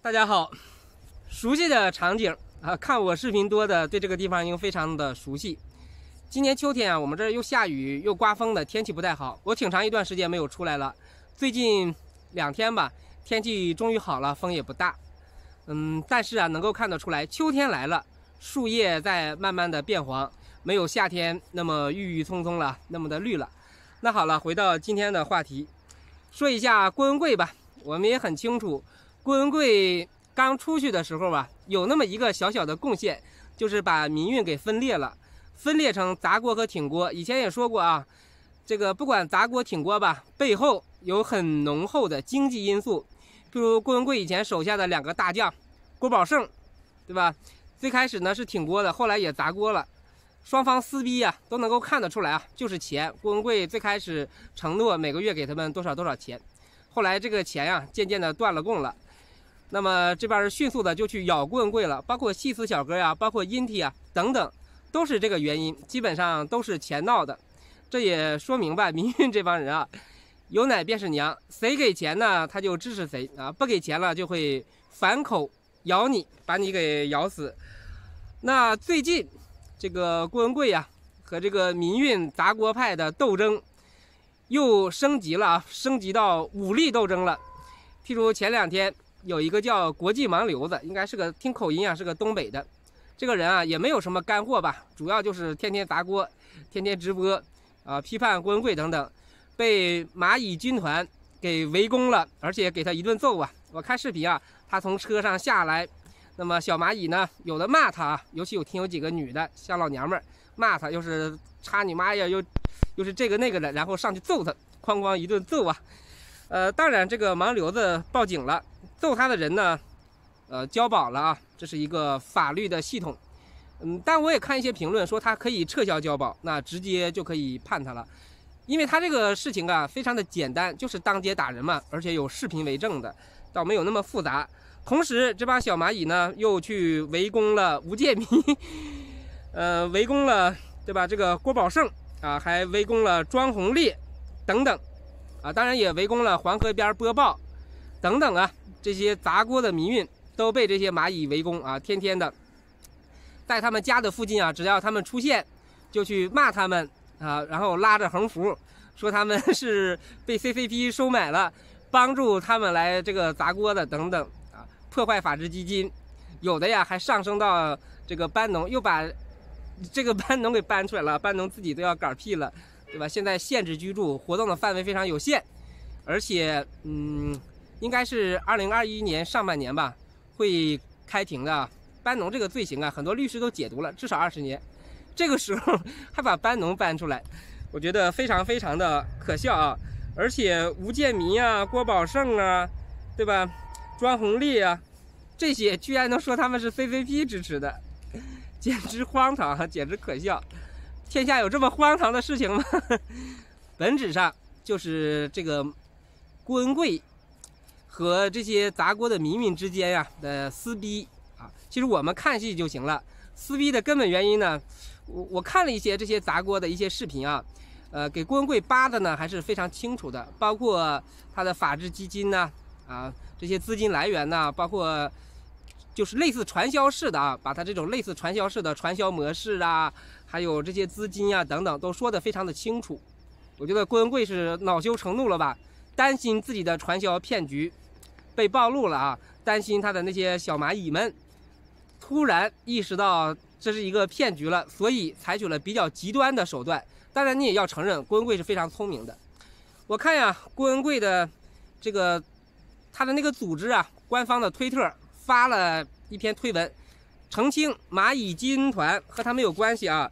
大家好，熟悉的场景啊，看我视频多的，对这个地方应非常的熟悉。今年秋天啊，我们这儿又下雨又刮风的，天气不太好。我挺长一段时间没有出来了，最近两天吧，天气终于好了，风也不大。嗯，但是啊，能够看得出来，秋天来了，树叶在慢慢的变黄，没有夏天那么郁郁葱葱了，那么的绿了。那好了，回到今天的话题，说一下郭文贵吧，我们也很清楚。郭文贵刚出去的时候吧，有那么一个小小的贡献，就是把民运给分裂了，分裂成砸锅和挺锅。以前也说过啊，这个不管砸锅挺锅吧，背后有很浓厚的经济因素。比如郭文贵以前手下的两个大将，郭宝胜，对吧？最开始呢是挺锅的，后来也砸锅了，双方撕逼呀，都能够看得出来啊，就是钱。郭文贵最开始承诺每个月给他们多少多少钱，后来这个钱呀，渐渐的断了供了。那么这边是迅速的就去咬郭文贵了，包括细思小哥呀，包括阴体啊等等，都是这个原因，基本上都是钱闹的。这也说明白，民运这帮人啊，有奶便是娘，谁给钱呢，他就支持谁啊，不给钱了就会反口咬你，把你给咬死。那最近这个郭文贵呀和这个民运杂国派的斗争又升级了，啊，升级到武力斗争了，譬如前两天。有一个叫国际盲流子，应该是个听口音啊，是个东北的。这个人啊，也没有什么干货吧，主要就是天天砸锅，天天直播，啊，批判郭文贵等等，被蚂蚁军团给围攻了，而且给他一顿揍啊！我看视频啊，他从车上下来，那么小蚂蚁呢，有的骂他，啊，尤其有听有几个女的像老娘们骂他，又是插你妈呀，又又是这个那个的，然后上去揍他，哐哐一顿揍啊！呃，当然这个盲流子报警了。揍他的人呢，呃，交保了啊，这是一个法律的系统，嗯，但我也看一些评论说他可以撤销交保，那直接就可以判他了，因为他这个事情啊，非常的简单，就是当街打人嘛，而且有视频为证的，倒没有那么复杂。同时，这帮小蚂蚁呢，又去围攻了吴建民，呃，围攻了，对吧？这个郭宝胜啊，还围攻了庄红丽，等等，啊，当然也围攻了黄河边播报。等等啊，这些砸锅的民运都被这些蚂蚁围攻啊！天天的，在他们家的附近啊，只要他们出现，就去骂他们啊，然后拉着横幅说他们是被 CCP 收买了，帮助他们来这个砸锅的等等啊，破坏法治基金。有的呀，还上升到这个班农，又把 这个班农给搬出来了，班农自己都要嗝屁了，对吧？现在限制居住活动的范围非常有限，而且嗯。应该是二零二一年上半年吧，会开庭的班农这个罪行啊，很多律师都解读了，至少二十年。这个时候还把班农搬出来，我觉得非常非常的可笑啊！而且吴建民啊、郭宝胜啊，对吧？庄红丽啊，这些居然能说他们是 CCP 支持的，简直荒唐，简直可笑！天下有这么荒唐的事情吗？本质上就是这个，郭文贵。和这些砸锅的民民之间呀的撕逼啊，其实我们看戏就行了。撕逼的根本原因呢，我我看了一些这些砸锅的一些视频啊，呃，给郭文贵扒的呢还是非常清楚的，包括他的法治基金呢啊这些资金来源呐，包括就是类似传销式的啊，把他这种类似传销式的传销模式啊，还有这些资金呀等等，都说的非常的清楚。我觉得郭文贵是恼羞成怒了吧。担心自己的传销骗局被暴露了啊！担心他的那些小蚂蚁们突然意识到这是一个骗局了，所以采取了比较极端的手段。当然，你也要承认郭文贵是非常聪明的。我看呀，郭文贵的这个他的那个组织啊，官方的推特发了一篇推文，澄清蚂蚁金团和他没有关系啊。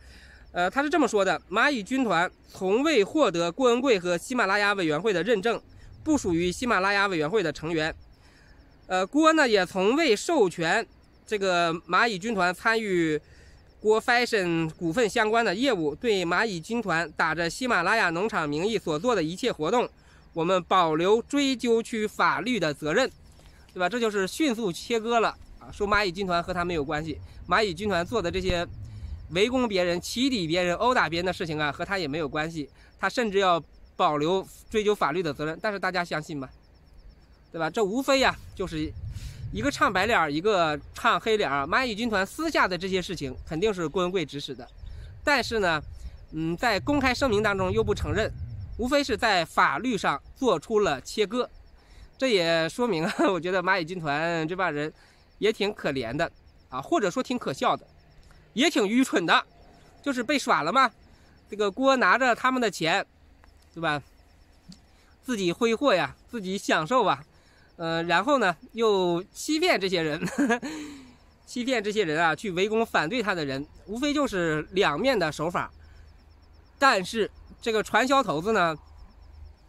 呃，他是这么说的：蚂蚁军团从未获得郭文贵和喜马拉雅委员会的认证。不属于喜马拉雅委员会的成员，呃，郭呢也从未授权这个蚂蚁军团参与郭 fashion 股份相关的业务。对蚂蚁军团打着喜马拉雅农场名义所做的一切活动，我们保留追究去法律的责任，对吧？这就是迅速切割了啊，说蚂蚁军团和他没有关系，蚂蚁军团做的这些围攻别人、欺底别人、殴打别人的事情啊，和他也没有关系。他甚至要。保留追究法律的责任，但是大家相信吗？对吧？这无非呀就是一个唱白脸儿，一个唱黑脸儿。蚂蚁军团私下的这些事情肯定是郭文贵指使的，但是呢，嗯，在公开声明当中又不承认，无非是在法律上做出了切割。这也说明啊，我觉得蚂蚁军团这帮人也挺可怜的啊，或者说挺可笑的，也挺愚蠢的，就是被耍了嘛。这个郭拿着他们的钱。对吧？自己挥霍呀，自己享受吧，嗯，然后呢，又欺骗这些人，欺骗这些人啊，去围攻反对他的人，无非就是两面的手法。但是这个传销头子呢，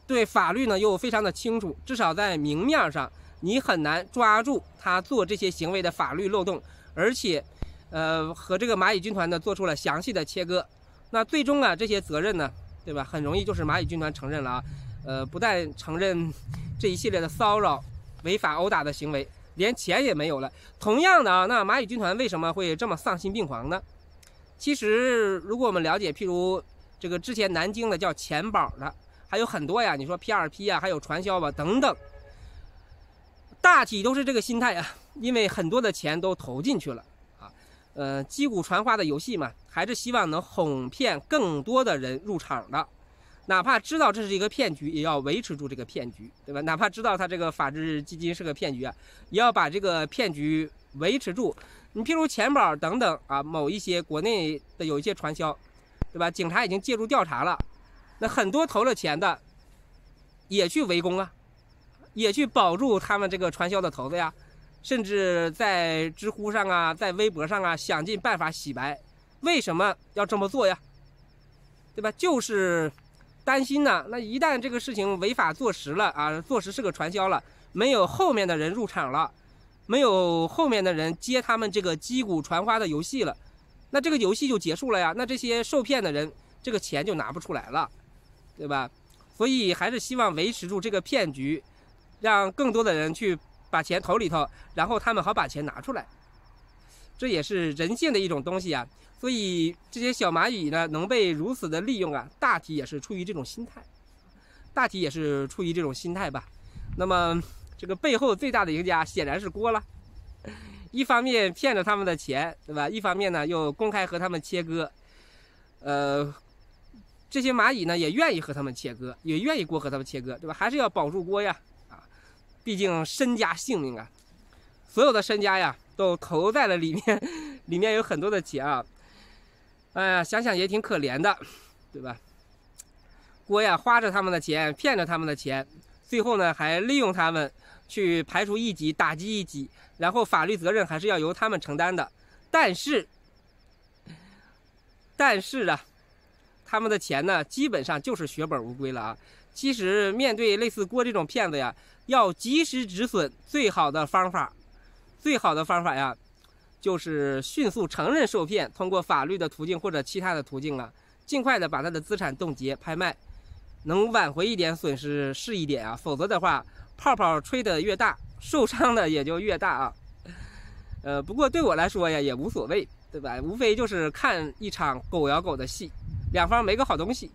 对法律呢又非常的清楚，至少在明面上，你很难抓住他做这些行为的法律漏洞，而且，呃，和这个蚂蚁军团呢做出了详细的切割。那最终啊，这些责任呢？对吧？很容易就是蚂蚁军团承认了啊，呃，不但承认这一系列的骚扰、违法殴打的行为，连钱也没有了。同样的啊，那蚂蚁军团为什么会这么丧心病狂呢？其实，如果我们了解，譬如这个之前南京的叫钱宝的，还有很多呀，你说 P 二 P 呀，还有传销吧等等，大体都是这个心态啊，因为很多的钱都投进去了啊，呃，击鼓传花的游戏嘛。还是希望能哄骗更多的人入场的，哪怕知道这是一个骗局，也要维持住这个骗局，对吧？哪怕知道他这个法治基金是个骗局，也要把这个骗局维持住。你譬如钱宝等等啊，某一些国内的有一些传销，对吧？警察已经介入调查了，那很多投了钱的也去围攻啊，也去保住他们这个传销的头子呀，甚至在知乎上啊，在微博上啊，想尽办法洗白。为什么要这么做呀？对吧？就是担心呢。那一旦这个事情违法坐实了啊，坐实是个传销了，没有后面的人入场了，没有后面的人接他们这个击鼓传花的游戏了，那这个游戏就结束了呀。那这些受骗的人，这个钱就拿不出来了，对吧？所以还是希望维持住这个骗局，让更多的人去把钱投里头，然后他们好把钱拿出来。这也是人性的一种东西呀。所以这些小蚂蚁呢，能被如此的利用啊，大体也是出于这种心态，大体也是出于这种心态吧。那么这个背后最大的赢家显然是锅了，一方面骗了他们的钱，对吧？一方面呢又公开和他们切割，呃，这些蚂蚁呢也愿意和他们切割，也愿意锅和他们切割，对吧？还是要保住锅呀，啊，毕竟身家性命啊，所有的身家呀都投在了里面，里面有很多的钱啊。哎呀，想想也挺可怜的，对吧？郭呀，花着他们的钱，骗着他们的钱，最后呢，还利用他们去排除异己、打击异己，然后法律责任还是要由他们承担的。但是，但是啊，他们的钱呢，基本上就是血本无归了啊！其实，面对类似郭这种骗子呀，要及时止损，最好的方法，最好的方法呀。就是迅速承认受骗，通过法律的途径或者其他的途径啊，尽快的把他的资产冻结、拍卖，能挽回一点损失是一点啊，否则的话，泡泡吹得越大，受伤的也就越大啊。呃，不过对我来说呀，也无所谓，对吧？无非就是看一场狗咬狗的戏，两方没个好东西。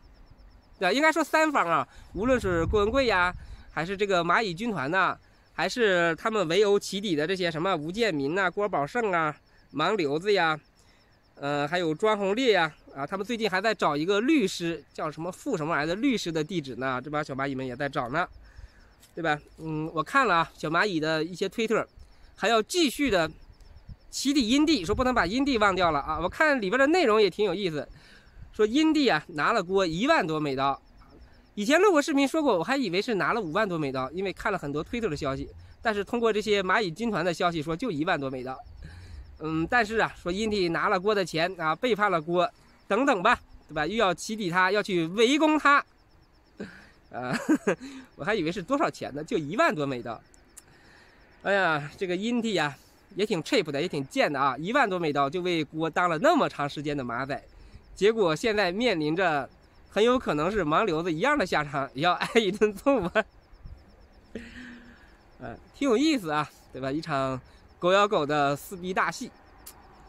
那应该说三方啊，无论是郭文贵呀，还是这个蚂蚁军团呢。还是他们围殴起底的这些什么吴建民呐、郭宝胜啊、盲流子呀，呃，还有庄红烈呀啊，他们最近还在找一个律师，叫什么付什么来的律师的地址呢？这帮小蚂蚁们也在找呢，对吧？嗯，我看了啊，小蚂蚁的一些推特，还要继续的起底阴帝，说不能把阴帝忘掉了啊。我看里边的内容也挺有意思，说阴帝啊拿了锅一万多美刀。以前录过视频说过，我还以为是拿了五万多美刀，因为看了很多推特的消息。但是通过这些蚂蚁军团的消息说，就一万多美刀。嗯，但是啊，说阴蒂拿了锅的钱啊，背叛了锅，等等吧，对吧？又要起底他，要去围攻他。啊，我还以为是多少钱呢？就一万多美刀。哎呀，这个阴蒂啊，呀，也挺 cheap 的，也挺贱的啊！一万多美刀就为锅当了那么长时间的马仔，结果现在面临着。很有可能是盲流子一样的下场，也要挨一顿揍吧。嗯，挺有意思啊，对吧？一场狗咬狗的撕逼大戏，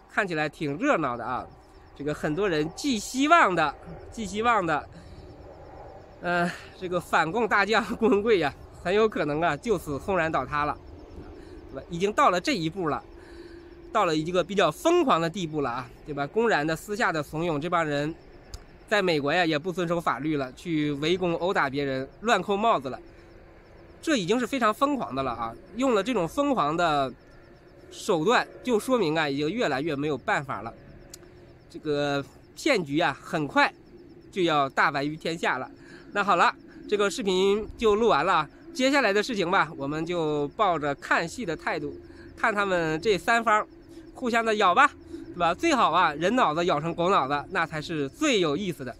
看起来挺热闹的啊。这个很多人寄希望的，寄希望的，嗯，这个反共大将 郭文贵呀，很有可能啊，就此轰然倒塌了，对吧？已经到了这一步了，到了一个比较疯狂的地步了啊，对吧？公然的、私下的怂恿这帮人。在美国呀，也不遵守法律了，去围攻、殴打别人，乱扣帽子了，这已经是非常疯狂的了啊！用了这种疯狂的手段，就说明啊，已经越来越没有办法了。这个骗局啊，很快就要大白于天下了。那好了，这个视频就录完了，接下来的事情吧，我们就抱着看戏的态度，看他们这三方互相的咬吧。是吧？最好啊，人脑子咬成狗脑子，那才是最有意思的。